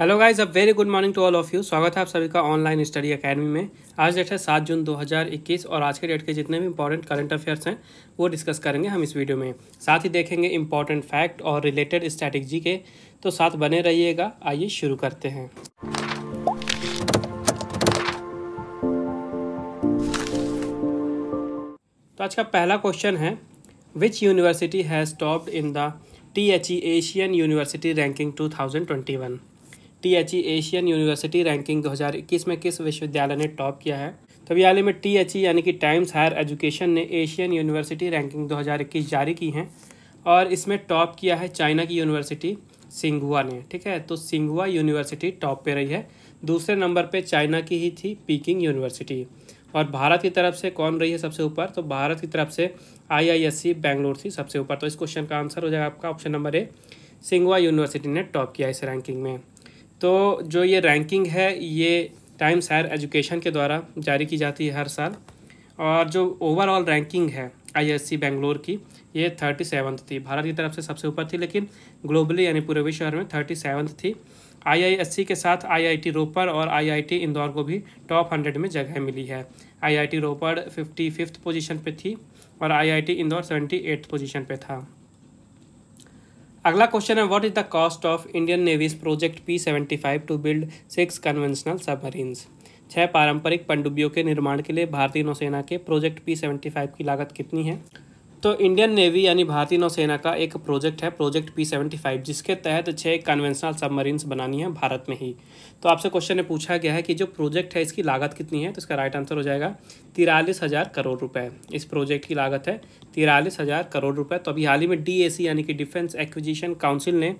hello guys अब very good morning to all of you स्वागत है आप सभी का ऑनलाइन स्टडी एकेडमी में आज डेट है सात जून 2021 और आज के डेट के जितने भी इंपॉर्टेंट करंट अफेयर्स हैं वो डिस्कस करेंगे हम इस वीडियो में साथ ही देखेंगे इंपॉर्टेंट फैक्ट और रिलेटेड स्ट्रैटेजी के तो साथ बने रहिएगा आइए शुरू करते हैं तो आज का पहला क्वेश्चन है which university has topped in the T H E Asian university ranking two thousand twenty one E Asian university ranking 2021 में किस विश्वविद्यालय ने टॉप किया है तो हाल ही में ई e यानी कि टाइम्स हायर एजुकेशन ने एशियन यूनिवर्सिटी रैंकिंग 2021 जारी की है और इसमें टॉप किया है चाइना की यूनिवर्सिटी सिंगुआ ने ठीक है तो सिंगुआ यूनिवर्सिटी टॉप पे रही है दूसरे नंबर पर चाइना की ही थी पीकिंग यूनिवर्सिटी और भारत की तरफ से कौन रही है सबसे ऊपर तो भारत की तरफ से सी बेंगलोर थी सबसे ऊपर तो इस क्वेश्चन का आंसर हो जाएगा आपका ऑप्शन नंबर ए सिंघवा यूनिवर्सिटी ने टॉप किया इस रैंकिंग में तो जो ये रैंकिंग है ये टाइम्स हायर एजुकेशन के द्वारा जारी की जाती है हर साल और जो ओवरऑल रैंकिंग है आईएससी बेंगलोर की ये थर्टी सेवन्थ थी भारत की तरफ से सबसे ऊपर थी लेकिन ग्लोबली यानी पूरे विश्व में थर्टी सेवन्थ थी आईआईएससी के साथ आईआईटी रोपड़ और आईआईटी इंदौर को भी टॉप हंड्रेड में जगह मिली है IIT Ropar fifty fifth position पर थी और I Indore seventy eighth position था अगला क्वेश्चन है what is the cost of Indian navy's project P seventy five to build six conventional submarines छः पारंपरिक पनडुब्बियों के निर्माण के लिए भारतीय नौसेना के प्रोजेक्ट पी सेवेंटी फाइव की लागत कितनी है तो इंडियन नेवी यानी भारतीय नौसेना का एक प्रोजेक्ट है प्रोजेक्ट पी सेवेंटी फाइव जिसके तहत छः कन्वेंशनल सबमरीन्स बनानी है भारत में ही तो आपसे क्वेश्चन में पूछा गया है कि जो प्रोजेक्ट है इसकी लागत कितनी है तो इसका राइट आंसर हो जाएगा तिरालीस हज़ार करोड़ रुपए इस प्रोजेक्ट की लागत है तिरालीस हज़ार करोड़ रुपए तो अभी हाल ही में डी यानी कि डिफेंस एक्विजिशन काउंसिल ने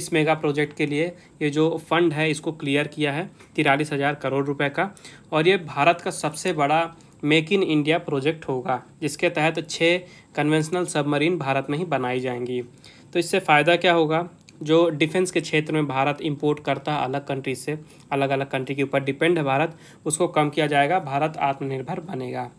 इस मेगा प्रोजेक्ट के लिए ये जो फंड है इसको क्लियर किया है तिरालीस हज़ार करोड़ रुपये का और ये भारत का सबसे बड़ा मेक इन इंडिया प्रोजेक्ट होगा जिसके तहत छः कन्वेंशनल सबमरीन भारत में ही बनाई जाएंगी तो इससे फ़ायदा क्या होगा जो डिफेंस के क्षेत्र में भारत इंपोर्ट करता है अलग कंट्री से अलग अलग कंट्री के ऊपर डिपेंड है भारत उसको कम किया जाएगा भारत आत्मनिर्भर बनेगा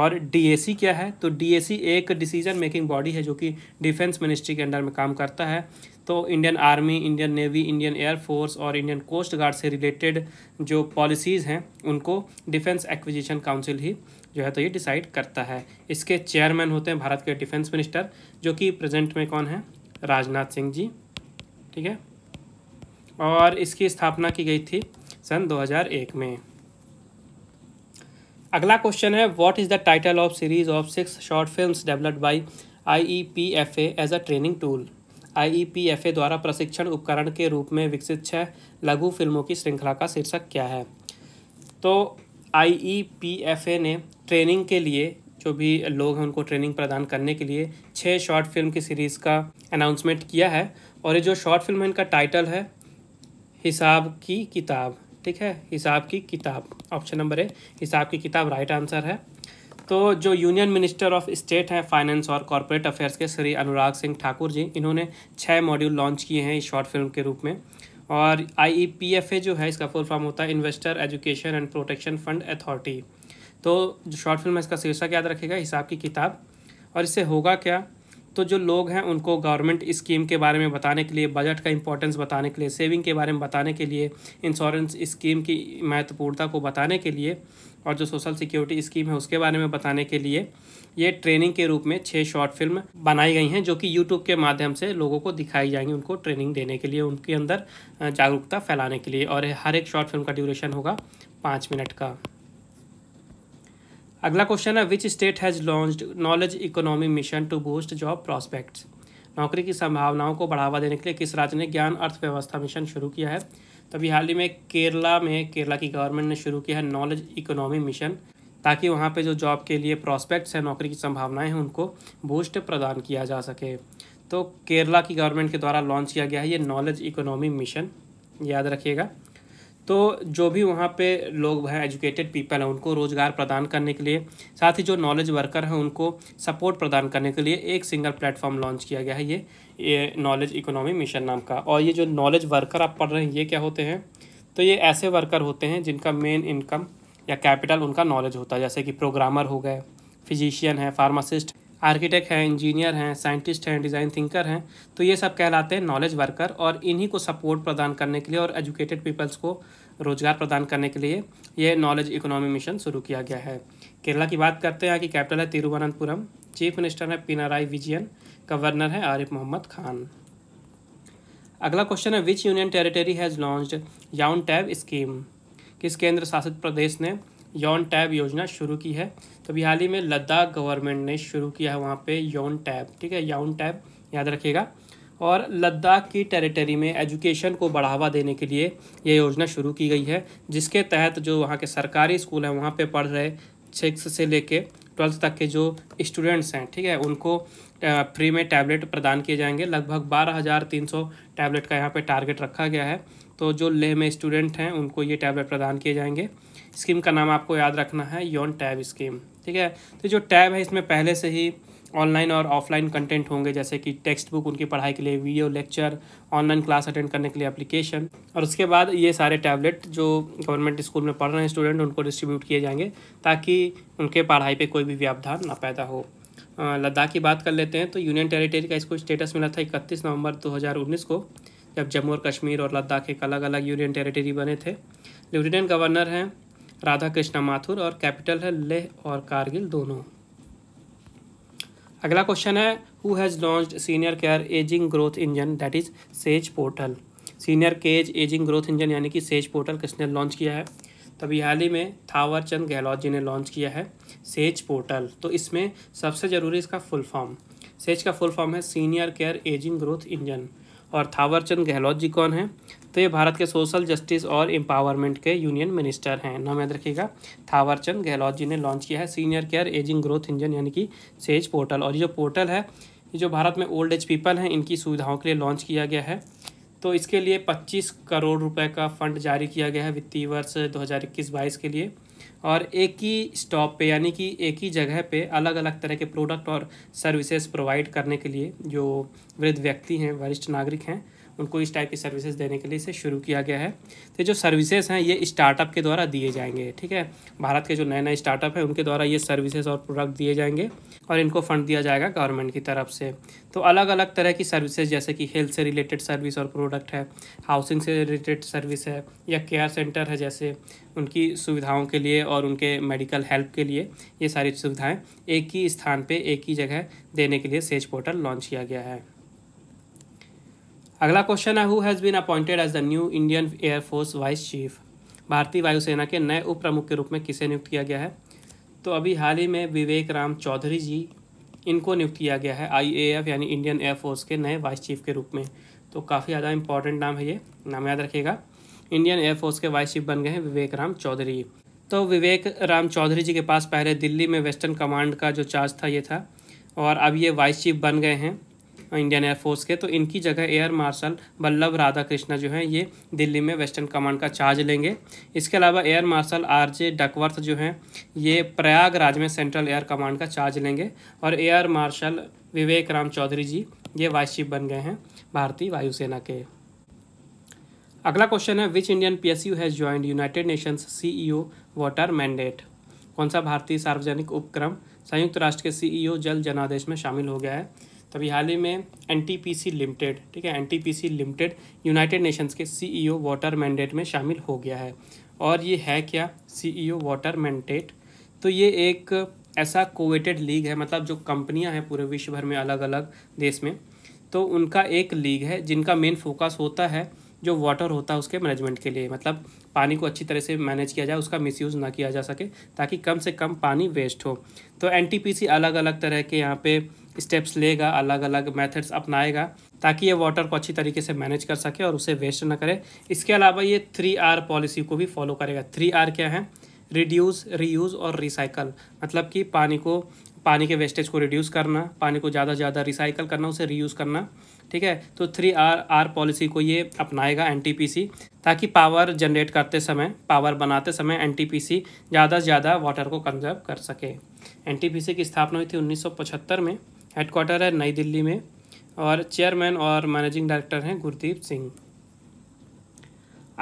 और डीएसी क्या है तो डीएसी एक डिसीजन मेकिंग बॉडी है जो कि डिफेंस मिनिस्ट्री के अंडर में काम करता है तो Indian army Indian navy Indian air force और इंडियन कोस्ट गार्ड से रिलेटेड जो पॉलिसीज़ हैं उनको डिफेंस एक्विजिशन काउंसिल ही जो है तो ये डिसाइड करता है इसके चेयरमैन होते हैं भारत के डिफेंस मिनिस्टर जो कि प्रेजेंट में कौन है राजनाथ सिंह जी ठीक है और इसकी स्थापना की गई थी सन 2001 में अगला क्वेश्चन है what is the title of series of six short films developed by IEPFA as a training tool IEPFA द्वारा प्रशिक्षण उपकरण के रूप में विकसित छह लघु फिल्मों की श्रृंखला का शीर्षक क्या है तो आई पी एफ ए ने ट्रेनिंग के लिए जो भी लोग हैं उनको ट्रेनिंग प्रदान करने के लिए छः शॉर्ट फिल्म की सीरीज़ का अनाउंसमेंट किया है और ये जो शॉर्ट फिल्म है इनका टाइटल है हिसाब की किताब ठीक है हिसाब की किताब ऑप्शन नंबर ए हिसाब की किताब राइट आंसर है तो जो यूनियन मिनिस्टर ऑफ स्टेट हैं फाइनेंस और कॉरपोरेट अफेयर्स के श्री अनुराग सिंह ठाकुर जी इन्होंने छः मॉड्यूल लॉन्च किए हैं इस शॉर्ट फिल्म के रूप में और आई e जो है इसका फुल फॉर्म होता है investor education and protection fund authority तो जो शॉर्ट फिल्म है इसका शीर्षक याद रखेगा हिसाब की किताब और इससे होगा क्या तो जो लोग हैं उनको गवर्नमेंट स्कीम के बारे में बताने के लिए बजट का इंपॉर्टेंस बताने के लिए सेविंग के बारे में बताने के लिए इंश्योरेंस स्कीम की महत्वपूर्णता को बताने के लिए और जो सोशल सिक्योरिटी स्कीम है उसके बारे में बताने के लिए ये ट्रेनिंग के रूप में छः शॉर्ट फिल्म बनाई गई हैं जो कि यूट्यूब के माध्यम से लोगों को दिखाई जाएंगी उनको ट्रेनिंग देने के लिए उनके अंदर जागरूकता फैलाने के लिए और हर एक शॉर्ट फिल्म का ड्यूरेशन होगा पाँच मिनट का अगला क्वेश्चन है which state has launch knowledge economy mission to boost job prospects नौकरी की संभावनाओं को बढ़ावा देने के लिए किस राज्य ने ज्ञान अर्थव्यवस्था मिशन शुरू किया है तभी तो हाल ही में केरला में केरला की गवर्नमेंट ने शुरू किया है नॉलेज इकोनॉमी मिशन ताकि वहाँ पे जो जॉब के लिए प्रॉस्पेक्ट्स हैं नौकरी की संभावनाएं हैं उनको बूस्ट प्रदान किया जा सके तो केरला की गवर्नमेंट के द्वारा लॉन्च किया गया है ये नॉलेज इकोनॉमी मिशन याद रखिएगा तो जो भी वहाँ पे लोग हैं एजुकेटेड पीपल हैं उनको रोज़गार प्रदान करने के लिए साथ ही जो नॉलेज वर्कर हैं उनको सपोर्ट प्रदान करने के लिए एक सिंगल प्लेटफॉर्म लॉन्च किया गया है ये ये नॉलेज इकोनॉमी मिशन नाम का और ये जो नॉलेज वर्कर आप पढ़ रहे हैं ये क्या होते हैं तो ये ऐसे वर्कर होते हैं जिनका मेन इनकम या कैपिटल उनका नॉलेज होता है जैसे कि प्रोग्रामर हो गए फिजिशियन है फार्मासिस्ट आर्किटेक्ट हैं इंजीनियर हैं साइंटिस्ट हैं डिज़ाइन थिंकर हैं तो ये सब कहलाते हैं नॉलेज वर्कर और इन्हीं को सपोर्ट प्रदान करने के लिए और एजुकेटेड पीपल्स को रोजगार प्रदान करने के लिए ये नॉलेज इकोनॉमी मिशन शुरू किया गया है केरला की बात करते हैं यहाँ की कैपिटल है तिरुवनंतपुरम चीफ मिनिस्टर है पिनाराई विजयन गवर्नर है आरिफ मोहम्मद खान अगला क्वेश्चन है which union territory has launch याउन टैब स्कीम किस केंद्र शासित प्रदेश ने यौन टैब योजना शुरू की है तो अभी हाल ही में लद्दाख गवर्नमेंट ने शुरू किया है वहाँ पे यौन टैब ठीक है यौन टैब याद रखिएगा और लद्दाख की टेरिटरी में एजुकेशन को बढ़ावा देने के लिए ये योजना शुरू की गई है जिसके तहत जो वहाँ के सरकारी स्कूल हैं वहाँ पर पढ़ रहे सिक्स से लेके ट्वेल्थ तक के जो स्टूडेंट्स हैं ठीक है उनको फ्री में टैबलेट प्रदान किए जाएंगे लगभग बारह हज़ार तीन सौ टैबलेट का यहाँ पे टारगेट रखा गया है तो जो लेह में स्टूडेंट हैं उनको ये टैबलेट प्रदान किए जाएंगे स्कीम का नाम आपको याद रखना है योन टैब स्कीम ठीक है तो जो टैब है इसमें पहले से ही ऑनलाइन और ऑफलाइन कंटेंट होंगे जैसे कि टेक्स्ट बुक उनकी पढ़ाई के लिए video lecture online class attend करने के लिए एप्लीकेशन और उसके बाद ये सारे टैबलेट जो गवर्नमेंट स्कूल में पढ़ रहे हैं स्टूडेंट उनको डिस्ट्रीब्यूट किए जाएंगे ताकि उनके पढ़ाई पे कोई भी व्यावधान ना पैदा हो लद्दाख की बात कर लेते हैं तो यूनियन टेरिटरी का इसको स्टेटस मिला था इकतीस नवंबर दो को जब जम्मू और कश्मीर और लद्दाख एक अलग अलग यूनियन टेरिटरी बने थे लेफ्टिनेंट गवर्नर हैं राधा कृष्णा माथुर और कैपिटल है लेह और कारगिल दोनों अगला क्वेश्चन है who has launch senior care aging growth engine that is SAGE portal senior care aging growth engine यानी कि सेज पोर्टल किसने लॉन्च किया है तभी तो हाल ही में थावर चंद गहलोत जी ने लॉन्च किया है सेज पोर्टल तो इसमें सबसे ज़रूरी इसका फुल फॉर्म सेज का फुल फॉर्म है senior care aging growth engine और थावर चंद गहलोत जी कौन है तो ये भारत के सोशल जस्टिस और एम्पावरमेंट के यूनियन मिनिस्टर हैं नाम याद रखिएगा थावरचंद गहलोत जी ने लॉन्च किया है senior care aging growth engine यानी कि सेज पोर्टल और ये जो पोर्टल है ये जो भारत में ओल्ड एज पीपल हैं इनकी सुविधाओं के लिए लॉन्च किया गया है तो इसके लिए पच्चीस करोड़ रुपए का फंड जारी किया गया है वित्तीय वर्ष दो हज़ार के लिए और एक ही स्टॉप पे यानी कि एक ही जगह पे अलग अलग तरह के प्रोडक्ट और सर्विसेज प्रोवाइड करने के लिए जो वृद्ध व्यक्ति हैं वरिष्ठ नागरिक हैं उनको इस टाइप की सर्विसेज देने के लिए इसे शुरू किया गया है तो जो सर्विसेज हैं ये स्टार्टअप के द्वारा दिए जाएंगे ठीक है भारत के जो नए नए स्टार्टअप हैं उनके द्वारा ये सर्विसेज और प्रोडक्ट दिए जाएंगे और इनको फंड दिया जाएगा गवर्नमेंट की तरफ से तो अलग अलग तरह की सर्विसेज जैसे कि हेल्थ से रिलेटेड सर्विस और प्रोडक्ट है हाउसिंग से रिलेटेड सर्विस है या केयर सेंटर है जैसे उनकी सुविधाओं के लिए और उनके मेडिकल हेल्प के लिए ये सारी सुविधाएं एक ही स्थान पे एक ही जगह देने के लिए सेज पोर्टल लॉन्च किया गया है अगला क्वेश्चन है who has been appointed as the new Indian air force vice chief भारतीय वायुसेना के नए उप प्रमुख के रूप में किसे नियुक्त किया गया है तो अभी हाल ही में विवेक राम चौधरी जी इनको नियुक्त किया गया है आईएएफ यानी इंडियन एयरफोर्स के नए वाइस चीफ के रूप में तो काफ़ी ज़्यादा इंपॉर्टेंट नाम है ये नाम याद रखिएगा इंडियन एयरफोर्स के वाइस चीफ बन गए हैं विवेक राम चौधरी तो विवेक राम चौधरी जी के पास पहले दिल्ली में वेस्टर्न कमांड का जो चार्ज था ये था और अब ये वाइस चीफ बन गए हैं इंडियन एयरफोर्स के तो इनकी जगह air marshal Ballabh Radhakrishna जो हैं ये दिल्ली में वेस्टर्न कमांड का चार्ज लेंगे इसके अलावा air marshal R J Duckworth जो हैं ये प्रयागराज में सेंट्रल एयर कमांड का चार्ज लेंगे और एयर मार्शल विवेक राम चौधरी जी ये वाइस चीफ बन गए हैं भारतीय वायुसेना के अगला क्वेश्चन है which Indian P S U has joined United Nations C E O water mandate कौन सा भारतीय सार्वजनिक उपक्रम संयुक्त राष्ट्र के सीईओ e जल जनादेश में शामिल हो गया है अभी हाल ही में एन लिमिटेड ठीक है एन लिमिटेड यूनाइटेड नेशंस के सीईओ वाटर मैंडेट में शामिल हो गया है और ये है क्या सीईओ वाटर मैंडेट तो ये एक ऐसा कोवेटेड लीग है मतलब जो कंपनियां हैं पूरे विश्व भर में अलग अलग देश में तो उनका एक लीग है जिनका मेन फोकस होता है जो वाटर होता है उसके मैनेजमेंट के लिए मतलब पानी को अच्छी तरह से मैनेज किया जाए उसका मिसयूज़ ना किया जा सके ताकि कम से कम पानी वेस्ट हो तो एन अलग अलग तरह के यहाँ पे स्टेप्स लेगा अलग अलग मेथड्स अपनाएगा ताकि ये वाटर को अच्छी तरीके से मैनेज कर सके और उसे वेस्ट ना करे इसके अलावा ये थ्री आर पॉलिसी को भी फॉलो करेगा थ्री आर क्या है रिड्यूस रीयूज़ और रिसाइकल मतलब कि पानी को पानी के वेस्टेज को रिड्यूस करना पानी को ज़्यादा से ज़्यादा रिसाइकल करना उसे रीयूज़ करना ठीक है तो थ्री आर आर पॉलिसी को ये अपनाएगा एन ताकि पावर जनरेट करते समय पावर बनाते समय एन ज़्यादा से ज़्यादा वाटर को कंजर्व कर सके एन की स्थापना हुई थी उन्नीस में हेडक्वार्टर है नई दिल्ली में और चेयरमैन और मैनेजिंग डायरेक्टर हैं गुरदीप सिंह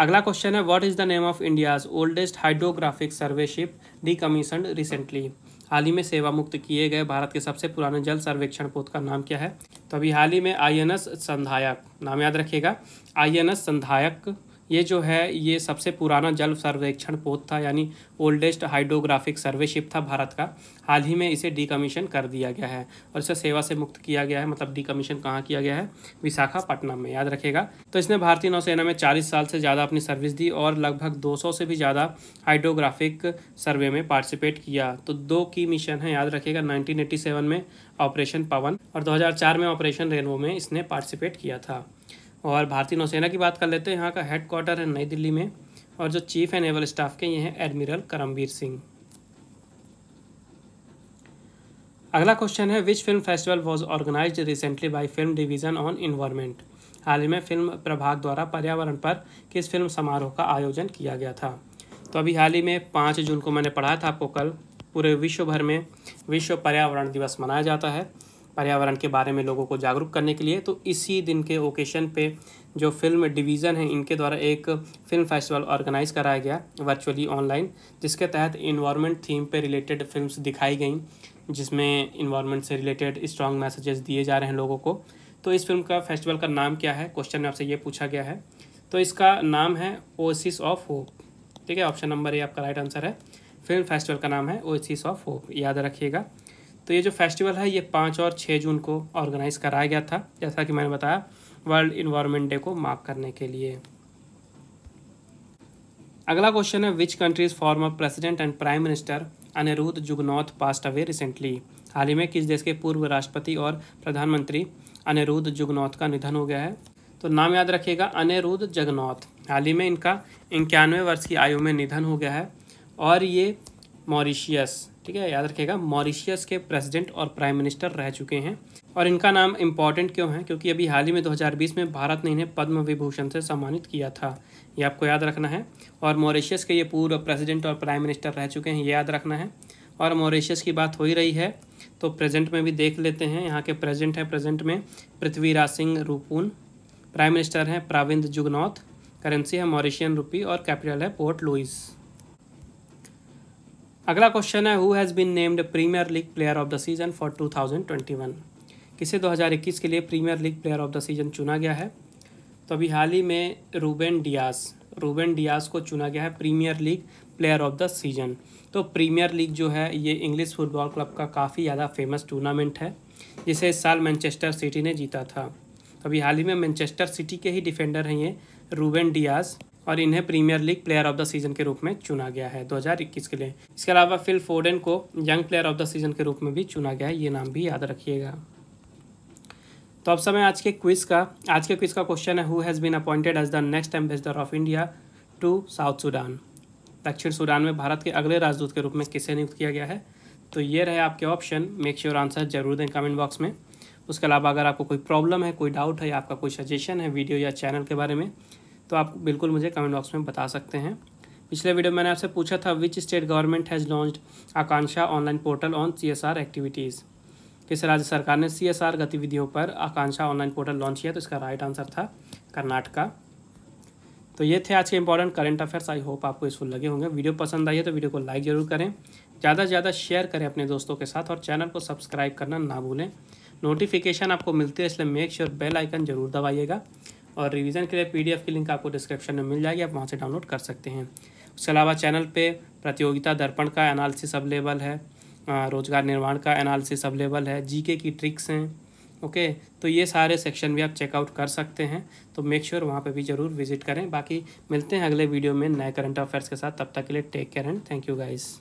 अगला क्वेश्चन है what is the name of India's oldest hydrographic survey ship commission recently हाल ही में सेवा मुक्त किए गए भारत के सबसे पुराने जल सर्वेक्षण पोत का नाम क्या है तो अभी हाल ही में आई एन एस संधायक नाम याद रखिएगा आई एन एस संधायक ये जो है ये सबसे पुराना जल सर्वेक्षण पोत था यानी ओल्डेस्ट हाइड्रोग्राफिक सर्वेशिप था भारत का हाल ही में इसे डीकमीशन कर दिया गया है और इसे सेवा से मुक्त किया गया है मतलब कमीशन कहाँ किया गया है विशाखापट्टनम में याद रखेगा तो इसने भारतीय नौसेना में चालीस साल से ज़्यादा अपनी सर्विस दी और लगभग दो से भी ज़्यादा हाइड्रोग्राफिक सर्वे में पार्टिसिपेट किया तो दो की मिशन है याद रखेगा नाइनटीन में ऑपरेशन पवन और 2004 में ऑपरेशन रेनवो में इसने पार्टिसिपेट किया था और भारतीय नौसेना की बात कर लेते हैं यहाँ का हेड क्वार्टर है नई दिल्ली में और जो चीफ है नेवल स्टाफ के ये हैं एडमिरल करमवीर सिंह अगला क्वेश्चन है which film festival was organize recently by film division on environment हाल ही में फिल्म प्रभाग द्वारा पर्यावरण पर किस फिल्म समारोह का आयोजन किया गया था तो अभी हाल ही में पाँच जून को मैंने पढ़ाया था आपको कल पूरे विश्व भर में विश्व पर्यावरण दिवस मनाया जाता है पर्यावरण के बारे में लोगों को जागरूक करने के लिए तो इसी दिन के ओकेशन पे जो फिल्म डिवीज़न है इनके द्वारा एक फिल्म फेस्टिवल ऑर्गेनाइज कराया गया वर्चुअली ऑनलाइन जिसके तहत इन्वामेंट थीम पे रिलेटेड फिल्म्स दिखाई गई जिसमें इन्वामेंट से रिलेटेड स्ट्रॉन्ग मैसेजेस दिए जा रहे हैं लोगों को तो इस फिल्म का फेस्टिवल का नाम क्या है क्वेश्चन में आपसे ये पूछा गया है तो इसका नाम है ओसिस ऑफ होप ठीक है ऑप्शन नंबर ये आपका राइट आंसर है फिल्म फेस्टिवल का नाम है ओसिस ऑफ होप याद रखिएगा तो ये जो फेस्टिवल है ये पाँच और छः जून को ऑर्गेनाइज़ कराया गया था जैसा कि मैंने बताया वर्ल्ड इन्वायरमेंट डे को मार्क करने के लिए अगला क्वेश्चन है which country's former president and prime minister Anerood Jugnauth passed away recently हाल ही में किस देश के पूर्व राष्ट्रपति और प्रधानमंत्री अनिरुद्ध जुगनौथ का निधन हो गया है तो नाम याद रखिएगा अनिरुद्ध जगनौथ हाल ही में इनका इक्यानवे वर्ष की आयु में निधन हो गया है और ये मॉरिशियस ठीक है याद रखिएगा मॉरिशियस के प्रेसिडेंट और प्राइम मिनिस्टर रह चुके हैं और इनका नाम इम्पॉर्टेंट क्यों है क्योंकि अभी हाल ही में 2020 में भारत ने इन्हें पद्म विभूषण से सम्मानित किया था ये आपको याद रखना है और मॉरिशियस के ये पूर्व प्रेसिडेंट और प्राइम मिनिस्टर रह चुके हैं ये याद रखना है और मॉरिशियस की बात हो ही रही है तो प्रेजेंट में भी देख लेते हैं यहाँ के प्रेजेंट हैं प्रेजेंट में पृथ्वीराज सिंह रूपून प्राइम मिनिस्टर हैं प्राविंद जुगनौथ करेंसी है मॉरिशियन रुपी और कैपिटल है पोर्ट लुइस अगला क्वेश्चन है who has been named Premier League player of the season for 2021 किसे 2021 के लिए Premier League player of the season चुना गया है तो अभी हाल ही में रूबेन डियास रूबेन डियास को चुना गया है Premier League player of the season तो प्रीमियर लीग जो है ये इंग्लिश फुटबॉल क्लब का काफ़ी ज़्यादा फेमस टूर्नामेंट है जिसे इस साल मैनचेस्टर सिटी ने जीता था अभी हाल ही में मैनचेस्टर सिटी के ही डिफेंडर हैं ये रूबेन डियास और इन्हें Premier League player of the season के रूप में चुना गया है 2021 के लिए इसके अलावा फिल फोर्डन को young player of the season के रूप में भी चुना गया है ये नाम भी याद रखिएगा तो अब समय आज के क्विज का आज के क्विज का क्वेश्चन है who has been appointed as the next ambassador of India to South Sudan दक्षिण सूडान में भारत के अगले राजदूत के रूप में किसे नियुक्त किया गया है तो ये रहे आपके ऑप्शन मेक श्योर आंसर जरूर दें कमेंट बॉक्स में उसके अलावा अगर आपको कोई प्रॉब्लम है कोई डाउट है या आपका कोई सजेशन है वीडियो या चैनल के बारे में तो आप बिल्कुल मुझे कमेंट बॉक्स में बता सकते हैं पिछले वीडियो मैंने आपसे पूछा था which state government has launch Aakanksha online portal on C activities किस राज्य सरकार ने सी गतिविधियों पर आकांक्षा ऑनलाइन पोर्टल लॉन्च किया तो इसका राइट आंसर था कर्नाटका तो ये थे आज के important current affairs I hope आपको यूजफुल लगे होंगे वीडियो पसंद आई है तो वीडियो को लाइक जरूर करें ज़्यादा से ज़्यादा शेयर करें अपने दोस्तों के साथ और चैनल को सब्सक्राइब करना ना भूलें नोटिफिकेशन आपको मिलती है इसलिए मेक श्योर बेल आइकन जरूर दबाइएगा और रिवीजन के लिए पीडीएफ की लिंक आपको डिस्क्रिप्शन में मिल जाएगी आप वहाँ से डाउनलोड कर सकते हैं उसके अलावा चैनल पे प्रतियोगिता दर्पण का एनालिसिस अवेलेबल है रोजगार निर्माण का एनालिसिस अवेलेबल है जीके की ट्रिक्स हैं ओके तो ये सारे सेक्शन भी आप चेकआउट कर सकते हैं तो मेक श्योर sure वहाँ पर भी ज़रूर विजिट करें बाकी मिलते हैं अगले वीडियो में नए करंट अफेयर्स के साथ तब तक के लिए take care and thank you guys